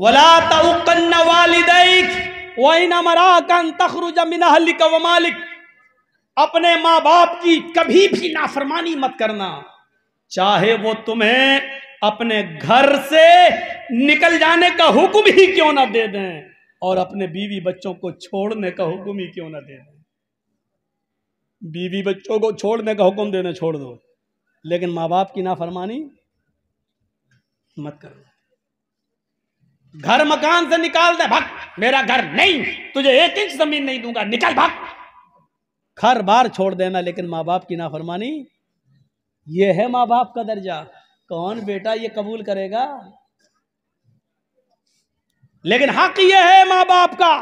वही मालिक अपने माँ बाप की कभी भी नाफरमानी मत करना चाहे वो तुम्हें अपने घर से निकल जाने का हुक्म ही क्यों ना दे दें और अपने बीवी बच्चों को छोड़ने का हुक्म ही क्यों ना दे दें बीवी बच्चों को छोड़ने का हुक्म देने छोड़ दो लेकिन माँ बाप की नाफरमानी मत करना घर मकान से निकाल दे भक्त मेरा घर नहीं तुझे एक इंच जमीन नहीं दूंगा निकल भक्त खर बार छोड़ देना लेकिन माँ बाप की नाफरमानी ये है माँ बाप का दर्जा कौन बेटा ये कबूल करेगा लेकिन हक ये है माँ बाप का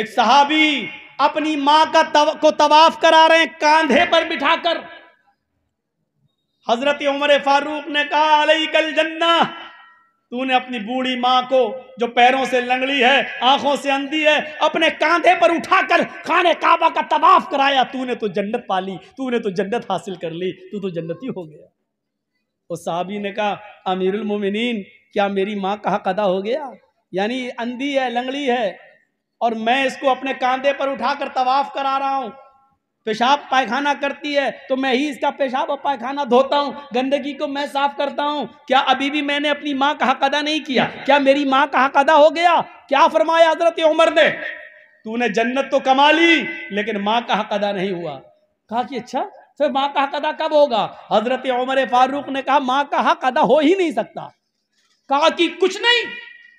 एक सहाबी अपनी माँ का तव, को तवाफ करा रहे हैं कांधे पर बिठाकर हजरत उमर फारूक ने कहा अलई कल जन्ना तूने अपनी बूढ़ी माँ को जो पैरों से लंगड़ी है आंखों से अंधी है अपने कांधे पर उठाकर खाने काबा का तबाफ कराया तूने तो जन्नत पाली तूने तो जन्नत हासिल कर ली तू तो जन्नती हो गया उस साहबी ने कहा अमीरुल मोमिनीन क्या मेरी माँ का कदा हो गया यानी अंधी है लंगड़ी है और मैं इसको अपने कांधे पर उठाकर तवाफ करा रहा हूँ पेशाब पायखाना करती है तो मैं ही इसका पेशाब और पायखाना धोता हूँ गंदगी को मैं साफ करता हूँ क्या अभी भी मैंने अपनी माँ का हक अदा नहीं किया क्या मेरी माँ का हक अदा हो गया क्या फरमाया हजरत उमर ने तूने जन्नत तो कमा ली लेकिन माँ का हक अदा नहीं हुआ कहा कि अच्छा फिर माँ का हक अदा कब होगा हजरत उमर फारूक ने कहा माँ का हक अदा हो ही नहीं सकता कहा कि कुछ नहीं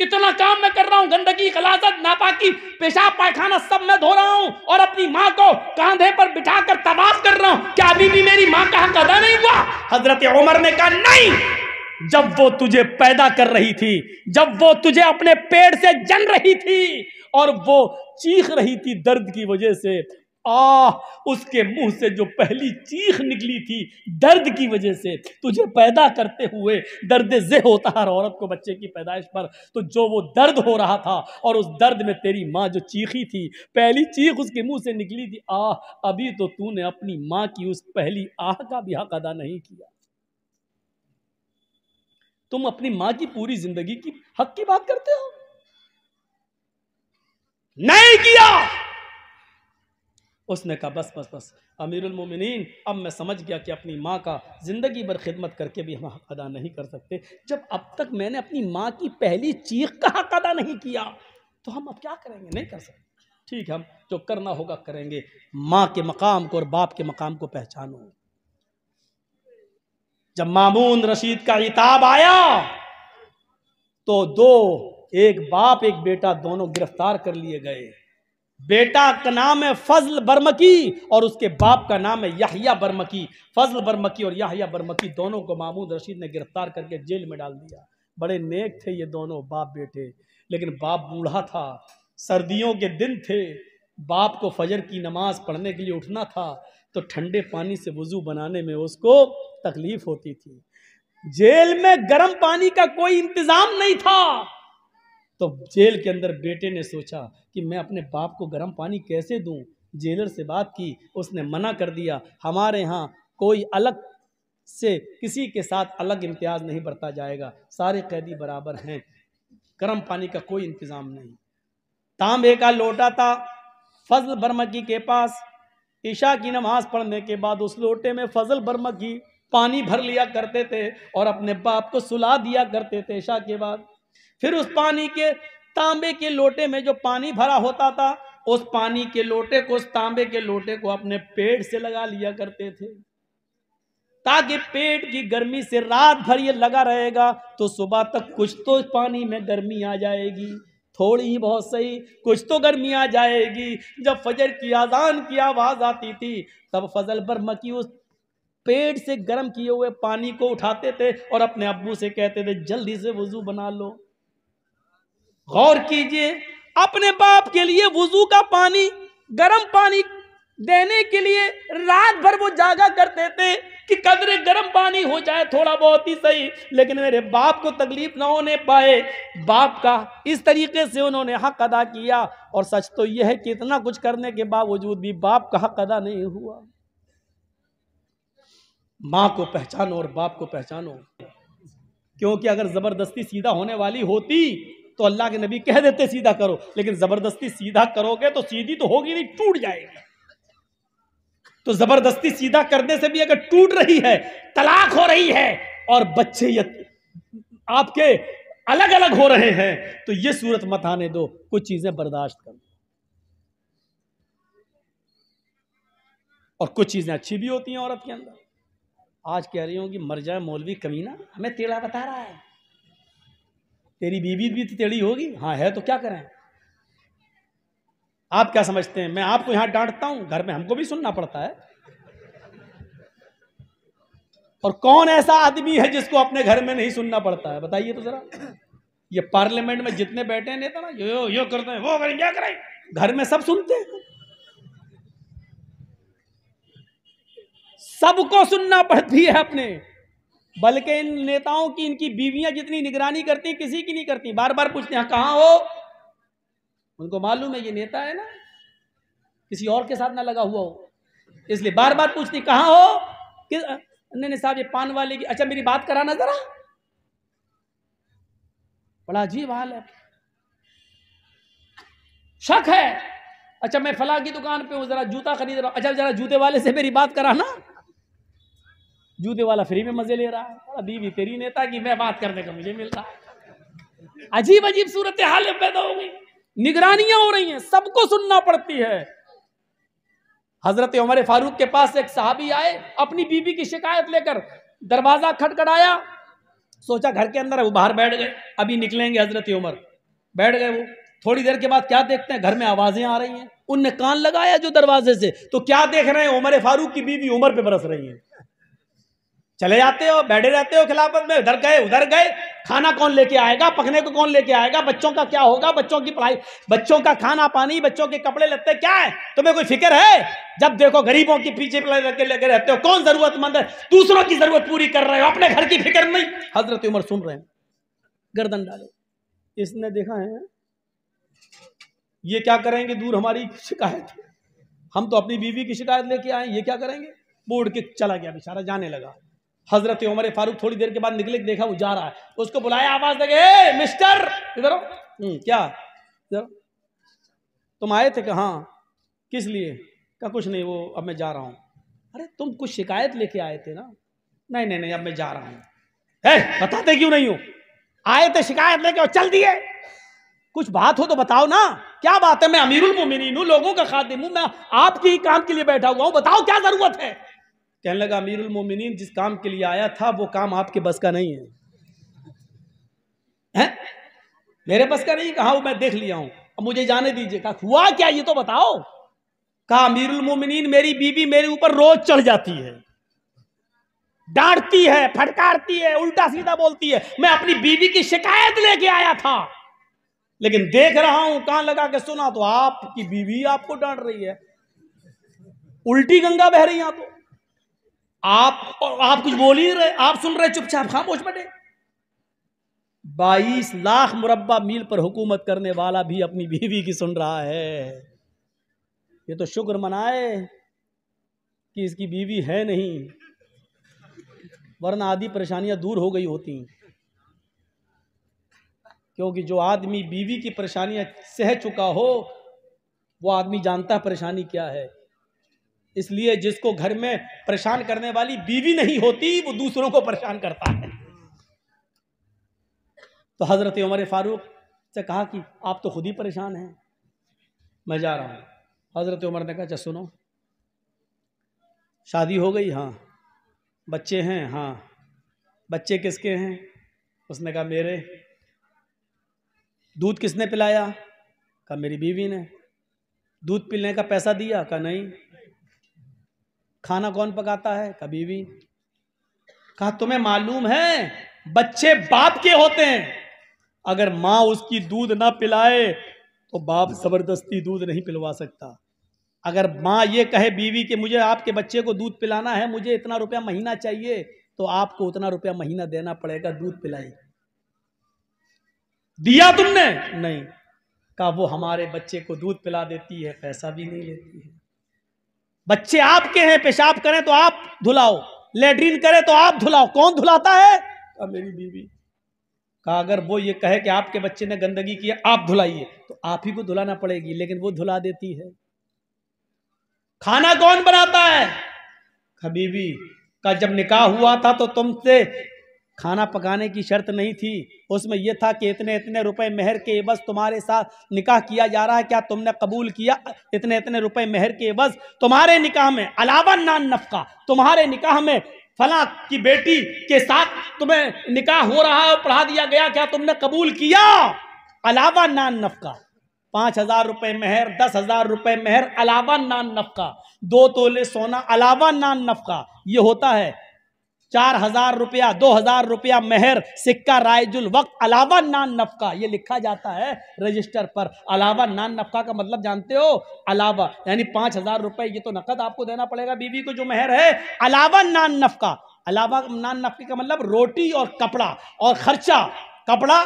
इतना काम मैं कर रहा हूँ गंदगी खलासत नापाकी पेशाब पायखाना सब मैं धो रहा हूँ और अपनी माँ को कांधे पर बिठा कर तबाह कर रहा हूँ क्या अभी भी मेरी माँ का हक अदा नहीं हुआ हजरत उमर ने कहा नहीं जब वो तुझे पैदा कर रही थी जब वो तुझे अपने पेड़ से जन रही थी और वो चीख रही थी दर्द की वजह से आह उसके मुंह से जो पहली चीख निकली थी दर्द की वजह से तुझे पैदा करते हुए दर्द जे होता हर औरत को बच्चे की पैदाइश पर तो जो वो दर्द हो रहा था और उस दर्द में तेरी माँ जो चीखी थी पहली चीख उसके मुंह से निकली थी आह अभी तो तूने अपनी माँ की उस पहली आह का भी हक अदा नहीं किया तुम अपनी माँ की पूरी जिंदगी की हक की बात करते हो नहीं किया उसने कहा बस बस बस अमीरमिन अब मैं समझ गया कि अपनी माँ का ज़िंदगी भर खिदमत करके भी हम हक अदा नहीं कर सकते जब अब तक मैंने अपनी माँ की पहली चीख का हक अदा नहीं किया तो हम अब क्या करेंगे नहीं कर सकते ठीक है हम जो करना होगा करेंगे माँ के मकाम को और बाप के मकाम को पहचानो जब मामून रशीद का इताब आया तो दो एक बाप एक बेटा दोनों गिरफ्तार कर लिए गए बेटा का नाम है फजल बर्मकी और उसके बाप का नाम है यहिया बर्मकी फजल बर्मकी और यहिया बर्मकी दोनों को मामूद रशीद ने गिरफ्तार करके जेल में डाल दिया बड़े नेक थे ये दोनों बाप बेटे लेकिन बाप बूढ़ा था सर्दियों के दिन थे बाप को फजर की नमाज पढ़ने के लिए उठना था तो ठंडे पानी से वज़ू बनाने में उसको तकलीफ़ होती थी जेल में गर्म पानी का कोई इंतज़ाम नहीं था तो जेल के अंदर बेटे ने सोचा कि मैं अपने बाप को गर्म पानी कैसे दूँ जेलर से बात की उसने मना कर दिया हमारे यहाँ कोई अलग से किसी के साथ अलग इम्तियाज़ नहीं बरता जाएगा सारे कैदी बराबर हैं गर्म पानी का कोई इंतज़ाम नहीं तांबे का लोटा था फजल बर्मकी के पास ईशा की नमाज पढ़ने के बाद उस लोटे में फजल बर्मकी पानी भर लिया करते थे और अपने बाप को सुला दिया करते थे ईशा के बाद फिर उस पानी के तांबे के लोटे में जो पानी भरा होता था उस पानी के लोटे को उस तांबे के लोटे को अपने पेट से लगा लिया करते थे ताकि पेट की गर्मी से रात भर ये लगा रहेगा तो सुबह तक कुछ तो पानी में गर्मी आ जाएगी थोड़ी ही बहुत सही कुछ तो गर्मी आ जाएगी जब फजर की आजान की आवाज़ आती थी तब फजल पर मकी उस पेट से गर्म किए हुए पानी को उठाते थे और अपने अबू से कहते थे जल्दी से वज़ू बना लो गौर कीजिए अपने बाप के लिए वजू का पानी गर्म पानी देने के लिए रात भर वो जागा करते थे कि कदरे गर्म पानी हो जाए थोड़ा बहुत ही सही लेकिन मेरे बाप को तकलीफ ना होने पाए बाप का इस तरीके से उन्होंने हक अदा किया और सच तो यह है कि इतना कुछ करने के बावजूद भी बाप का हक अदा नहीं हुआ माँ को पहचानो और बाप को पहचानो क्योंकि अगर जबरदस्ती सीधा होने वाली होती तो अल्लाह के नबी कह देते सीधा करो लेकिन ज़बरदस्ती सीधा करोगे तो सीधी तो होगी नहीं टूट जाएगी तो ज़बरदस्ती सीधा करने से भी अगर टूट रही है तलाक हो रही है और बच्चे आपके अलग अलग हो रहे हैं तो ये सूरत मत आने दो कुछ चीज़ें बर्दाश्त कर दो और कुछ चीज़ें अच्छी भी होती हैं औरत के अंदर आज कह रही हूं कि मर जाए मौलवी कमीना हमें तेड़ा बता रहा है तेरी बीवी भी तो टेढ़ी होगी हाँ है तो क्या करें आप क्या समझते हैं मैं आपको यहां डांटता हूं घर में हमको भी सुनना पड़ता है और कौन ऐसा आदमी है जिसको अपने घर में नहीं सुनना पड़ता है बताइए तो जरा ये पार्लियामेंट में जितने बैठे हैं नेता ना यो यो करते हैं वो करें क्या करें घर में सब सुनते हैं सबको सुनना पड़ती है अपने बल्कि इन नेताओं की इनकी बीवियां जितनी निगरानी करती किसी की नहीं करती बार बार पूछते हैं कहाँ हो उनको मालूम है ये नेता है ना किसी और के साथ ना लगा हुआ हो इसलिए बार बार पूछती कहाँ हो कि नहीं साहब ये पान वाले की अच्छा मेरी बात कराना जरा बड़ा अजीब हाल है शक है अच्छा मैं फला की दुकान पे हूँ जरा जूता खरीद रहा हूँ अच्छा जरा जूते वाले से मेरी बात कराना जूते वाला फ्री में मजे ले रहा है बड़ा बीवी तेरी नेता की मैं बात करने का मुझे मिल रहा है अजीब अजीब सूरत हाल पैदा हो गई निगरानियां हो रही हैं सबको सुनना पड़ती है हजरत उमर फारूक के पास एक साहबी आए अपनी बीबी की शिकायत लेकर दरवाजा खटखटाया सोचा घर के अंदर है वो बाहर बैठ गए अभी निकलेंगे हजरत उमर बैठ गए वो थोड़ी देर के बाद क्या देखते हैं घर में आवाज़ें आ रही हैं उनने कान लगाया जो दरवाजे से तो क्या देख रहे हैं उमर फारूक की बीवी उमर पे बरस रही है चले जाते हो बैठे रहते हो खिलाफत में इधर गए उधर गए खाना कौन लेके आएगा पकने को कौन लेके आएगा बच्चों का क्या होगा बच्चों की पढ़ाई बच्चों का खाना पानी बच्चों के कपड़े लगते क्या है तुम्हें कोई फिक्र है जब देखो गरीबों के पीछे लेके रहते हो कौन जरूरतमंद है दूसरों की जरूरत पूरी कर रहे हो अपने घर की फिक्र नहीं हजरत उम्र सुन रहे हैं गर्दन डाले इसने देखा है ये क्या करेंगे दूर हमारी शिकायत हम तो अपनी बीवी की शिकायत लेके आए ये क्या करेंगे बोर्ड के चला गया बेचारा जाने लगा हजरत उमर फारूक थोड़ी देर के बाद निकले देखा वो जा रहा है उसको बुलाया आवाज लगे मिस्टर इधर हम्म, क्या इधर तुम आए थे कहा हाँ किस लिए का कुछ नहीं वो अब मैं जा रहा हूँ अरे तुम कुछ शिकायत लेके आए थे ना नहीं नहीं नहीं अब मैं जा रहा हूँ बताते क्यों नहीं हो आए थे शिकायत लेके और चल दिए कुछ बात हो तो बताओ ना क्या बात है मैं अमीरुल मोमिनीन हूँ लोगों का खातिम हूँ मैं आपके ही काम के लिए बैठा हुआ हूँ बताओ क्या जरूरत है कहने लगा अमीरमिन जिस काम के लिए आया था वो काम आपके बस का नहीं है है? मेरे बस का नहीं कहा मैं देख लिया हूं अब मुझे जाने दीजिए कहा हुआ क्या ये तो बताओ कहा अमीरमिन मेरी बीवी मेरे ऊपर रोज चढ़ जाती है डांटती है फटकारती है उल्टा सीधा बोलती है मैं अपनी बीवी की शिकायत लेके आया था लेकिन देख रहा हूं कहां लगा के सुना तो आपकी बीवी आपको डांट रही है उल्टी गंगा बह रही यहां तो आप और आप कुछ बोल ही रहे आप सुन रहे चुपचाप खामोश बने बाईस लाख मुरबा मील पर हुकूमत करने वाला भी अपनी बीवी की सुन रहा है ये तो शुक्र मनाए कि इसकी बीवी है नहीं वरना आधी परेशानियां दूर हो गई होती क्योंकि जो आदमी बीवी की परेशानियां सह चुका हो वो आदमी जानता है परेशानी क्या है इसलिए जिसको घर में परेशान करने वाली बीवी नहीं होती वो दूसरों को परेशान करता है तो हज़रत उमर फारूक से कहा कि आप तो खुद ही परेशान हैं मैं जा रहा हूँ हज़रत उमर ने कहा अच्छा सुनो शादी हो गई हाँ बच्चे हैं हाँ बच्चे किसके हैं उसने कहा मेरे दूध किसने पिलाया कहा मेरी बीवी ने दूध पीने का पैसा दिया कहा नहीं खाना कौन पकाता है कभी भी कहा तुम्हें मालूम है बच्चे बाप के होते हैं अगर माँ उसकी दूध ना पिलाए तो बाप जबरदस्ती दूध नहीं पिलवा सकता अगर माँ ये कहे बीवी कि मुझे आपके बच्चे को दूध पिलाना है मुझे इतना रुपया महीना चाहिए तो आपको उतना रुपया महीना देना पड़ेगा दूध पिलाई दिया तुमने नहीं कहा वो हमारे बच्चे को दूध पिला देती है पैसा भी नहीं लेती है बच्चे आपके हैं पेशाब करें तो आप धुलाओ लेटरिन करें तो आप धुलाओ कौन धुलाता है मेरी बीवी कहा अगर वो ये कहे कि आपके बच्चे ने गंदगी की है आप धुलाइए तो आप ही को धुलाना पड़ेगी लेकिन वो धुला देती है खाना कौन बनाता है खबीबी का जब निकाह हुआ था तो तुमसे खाना पकाने की शर्त नहीं थी उसमें यह था कि इतने इतने रुपए महर के बस तुम्हारे साथ निकाह किया जा रहा है क्या तुमने कबूल किया इतने इतने रुपए मेहर के बस तुम्हारे निकाह में अलावा नान नफका तुम्हारे निकाह में फला की बेटी के साथ तुम्हें निकाह हो रहा है पढ़ा दिया गया क्या तुमने कबूल किया अलावा नान नफका पाँच हजार रुपये मेहर दस हजार रुपये मेहर अलावा नान नफका दो तोले सोना अलावा नान नफका ये होता है चार हजार रुपया दो हजार रुपया मेहर सिक्का रायजुल वक्त अलावा नान नफका ये लिखा जाता है रजिस्टर पर अलावा नान नफका का मतलब जानते हो अलावा यानी पांच हजार रुपये ये तो नकद आपको देना पड़ेगा बीवी को जो मेहर है अलावा नान नफका अलावा नान नफके का मतलब रोटी और कपड़ा और खर्चा कपड़ा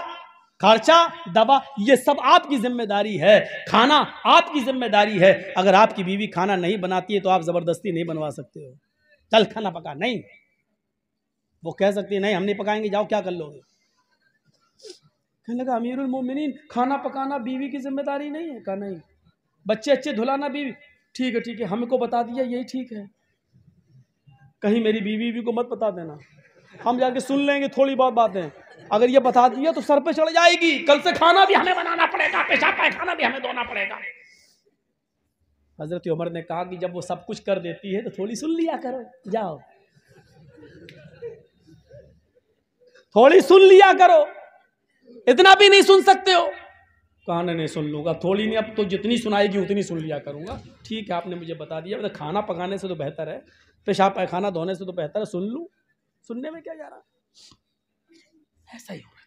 खर्चा दवा ये सब आपकी जिम्मेदारी है खाना आपकी जिम्मेदारी है अगर आपकी बीवी खाना नहीं बनाती है तो आप ज़बरदस्ती नहीं बनवा सकते हो चल खाना पका नहीं वो कह सकती है नहीं हम नहीं पकाएंगे जाओ क्या कर लोगे कहने लगा अमीरुल मोमिनीन खाना पकाना बीवी की जिम्मेदारी नहीं है कहा नहीं बच्चे अच्छे धुलाना बीवी ठीक है ठीक है हमको बता दिया यही ठीक है कहीं मेरी बीवी भी को मत बता देना हम जाके सुन लेंगे थोड़ी बहुत बातें अगर ये बता दिया तो सर पे चढ़ जाएगी कल से खाना भी हमें बनाना पड़ेगा पेशाब पैखाना भी हमें धोना पड़ेगा हजरत उमर ने कहा कि जब वो सब कुछ कर देती है तो थोड़ी सुन लिया करो जाओ थोड़ी सुन लिया करो इतना भी नहीं सुन सकते हो कहा नहीं सुन लूंगा थोड़ी नहीं अब तो जितनी सुनाएगी उतनी सुन लिया करूंगा ठीक है आपने मुझे बता दिया मतलब खाना पकाने से तो बेहतर है पेशाब पैखाना धोने से तो बेहतर है सुन लूँ सुनने में क्या जा रहा ऐसा ही हो रहा